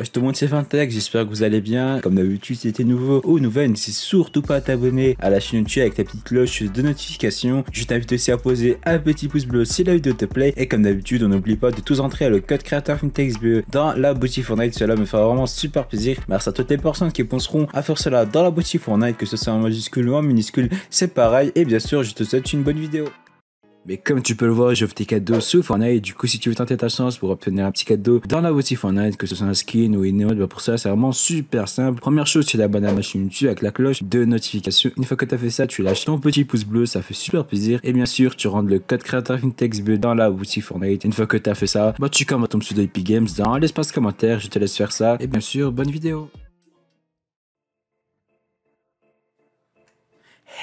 Euh, je te montre c'est Fintech, j'espère que vous allez bien. Comme d'habitude, si t'es nouveau ou nouvelle, n'hésite surtout pas à t'abonner à la chaîne YouTube avec ta petite cloche de notification. Je t'invite aussi à poser un petit pouce bleu si la vidéo te plaît. Et comme d'habitude, on n'oublie pas de tous entrer à le code créateur Fintech dans la boutique Fortnite. Cela me fera vraiment super plaisir. Merci à toutes les personnes qui penseront à faire cela dans la boutique Fortnite, que ce soit en majuscule ou en minuscule, c'est pareil. Et bien sûr, je te souhaite une bonne vidéo. Mais comme tu peux le voir, je fais des cadeaux sous Fortnite. Du coup, si tu veux tenter ta chance pour obtenir un petit cadeau dans la boutique Fortnite, que ce soit un skin ou une autre, bah pour ça, c'est vraiment super simple. Première chose, tu t'abonnes à ma chaîne YouTube avec la cloche de notification. Une fois que tu as fait ça, tu lâches ton petit pouce bleu, ça fait super plaisir. Et bien sûr, tu rends le code créateur bleu dans la boutique Fortnite. Une fois que tu as fait ça, bah tu commentes ton pseudo Epic Games dans l'espace commentaire. Je te laisse faire ça. Et bien sûr, bonne vidéo.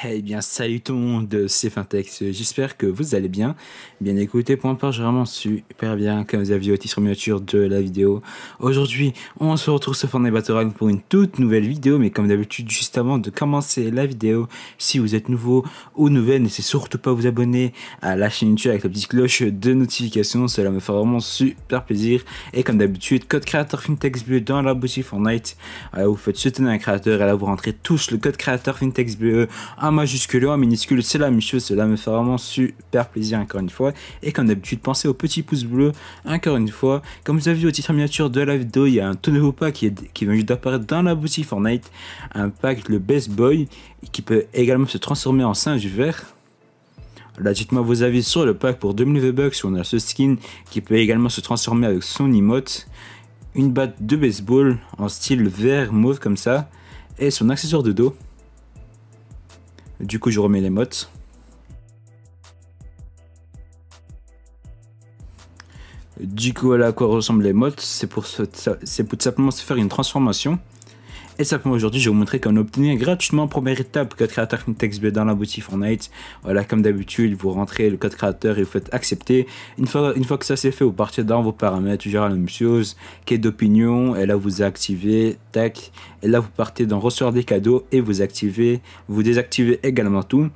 Eh bien, salut tout le monde, c'est Fintex. J'espère que vous allez bien. Bien écoutez, point par, j'ai vraiment super bien, comme vous avez vu au titre miniature de la vidéo. Aujourd'hui, on se retrouve sur Fortnite Battle pour une toute nouvelle vidéo. Mais comme d'habitude, juste avant de commencer la vidéo, si vous êtes nouveau ou nouvelle, n'hésitez surtout pas à vous abonner à la chaîne YouTube avec la petite cloche de notification. Cela me fera vraiment super plaisir. Et comme d'habitude, code créateur Fintex Bleu dans la boutique Fortnite. Euh, vous faites soutenir un créateur et là, vous rentrez tous le code créateur Fintex Bleu un majuscule, un minuscule, c'est même chose, cela me fait vraiment super plaisir encore une fois. Et comme d'habitude, pensez au petit pouce bleu, encore une fois. Comme vous avez vu au titre miniature de la vidéo, il y a un tout nouveau pack qui, vient juste d'apparaître dans la boutique Fortnite, un pack le Best Boy, qui peut également se transformer en singe vert. Là, dites-moi vos avis sur le pack pour 2000 V-Bucks. On a ce skin qui peut également se transformer avec son emote, une batte de baseball en style vert mauve comme ça, et son accessoire de dos. Du coup, je remets les mots. Du coup, voilà à quoi ressemblent les mots. C'est pour, pour simplement se faire une transformation. Et simplement aujourd'hui, je vais vous montrer comment obtenir gratuitement première étape code créateur b dans la boutique Fortnite. Voilà, comme d'habitude, vous rentrez le code créateur et vous faites accepter. Une fois, une fois que ça c'est fait, vous partez dans vos paramètres, toujours la même chose, quai d'opinion, et là vous activez, tac, et là vous partez dans recevoir des cadeaux et vous activez, vous désactivez également tout.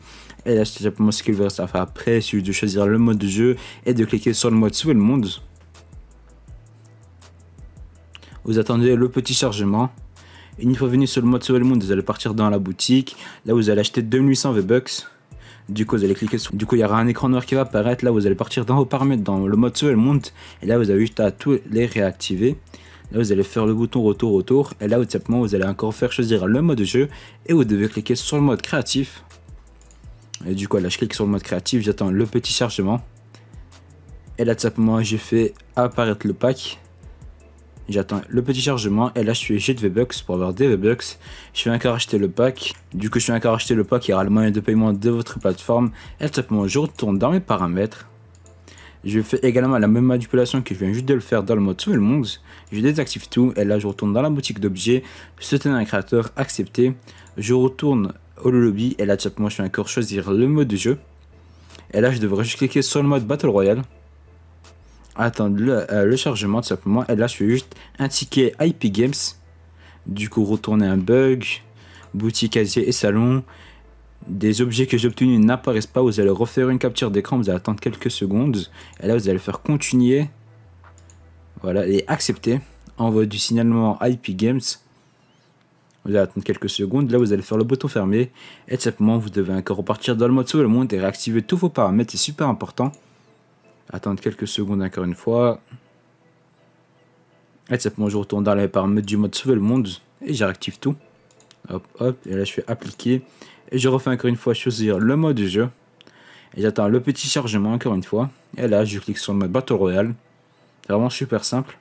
Et là, c'est simplement ce qu'il vous reste à faire après, c'est de choisir le mode de jeu et de cliquer sur le mode sur le monde. Vous attendez le petit chargement. Une fois venu sur le mode le monde vous allez partir dans la boutique. Là, vous allez acheter 2800 V-Bucks. Du coup, vous allez cliquer sur. Du coup, il y aura un écran noir qui va apparaître. Là, vous allez partir dans vos paramètres, dans le mode le monde Et là, vous avez juste à tous les réactiver. Là, vous allez faire le bouton retour, retour. Et là, tout vous allez encore faire choisir le mode jeu. Et vous devez cliquer sur le mode créatif. Et du coup, là, je clique sur le mode créatif. J'attends le petit chargement. Et là, tout simplement, j'ai fait apparaître le pack j'attends le petit chargement et là je suis chez de V-Bucks pour avoir des V-Bucks. Je suis encore acheter le pack. Du coup, je suis encore acheter le pack, il y aura le moyen de paiement de votre plateforme. Et simplement, je retourne dans mes paramètres. Je fais également la même manipulation que je viens juste de le faire dans le mode le Monde. Je désactive tout et là je retourne dans la boutique d'objets, soutenir un créateur, accepter. Je retourne au lobby et là simplement je vais encore choisir le mode de jeu. Et là je devrais juste cliquer sur le mode Battle Royale attendre euh, le, chargement tout simplement. Et là, je juste un ticket IP Games. Du coup, retourner un bug, boutique, casier et salon. Des objets que j'ai obtenus n'apparaissent pas. Vous allez refaire une capture d'écran. Vous allez attendre quelques secondes. Et là, vous allez faire continuer. Voilà, et accepter. Envoi du signalement IP Games. Vous allez attendre quelques secondes. Là, vous allez faire le bouton fermé. Et simplement, vous devez encore repartir dans le mode sur le monde et réactiver tous vos paramètres. C'est super important. Attendre quelques secondes encore une fois. Et c'est je retourne dans les paramètres du mode sauver le monde et je réactive tout. Hop, hop, et là je fais appliquer. Et je refais encore une fois choisir le mode du jeu. Et j'attends le petit chargement encore une fois. Et là je clique sur le mode Battle Royale. C'est vraiment super simple.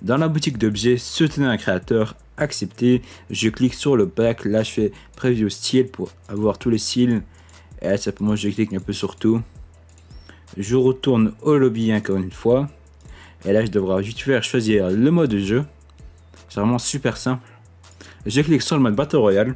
Dans la boutique d'objets, soutenir un créateur, accepter. Je clique sur le pack. Là je fais preview style pour avoir tous les styles. Et là, moi je clique un peu sur tout. Je retourne au lobby encore une fois. Et là, je devrais juste faire choisir le mode de jeu. C'est vraiment super simple. Je clique sur le mode Battle Royale.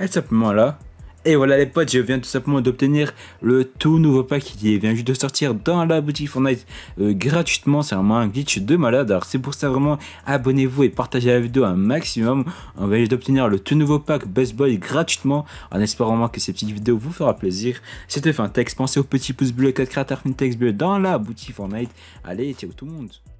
Et simplement là, et voilà les potes, je viens tout simplement d'obtenir le tout nouveau pack qui vient juste de sortir dans la boutique Fortnite euh, gratuitement. C'est vraiment un glitch de malade. Alors c'est pour ça vraiment abonnez-vous et partagez la vidéo un maximum. On va d'obtenir le tout nouveau pack Best Boy gratuitement en espérant vraiment que cette petite vidéo vous fera plaisir. C'était texte pensez au petit pouce bleu, 4 créateurs Fintex bleu dans la boutique Fortnite. Allez, ciao tout le monde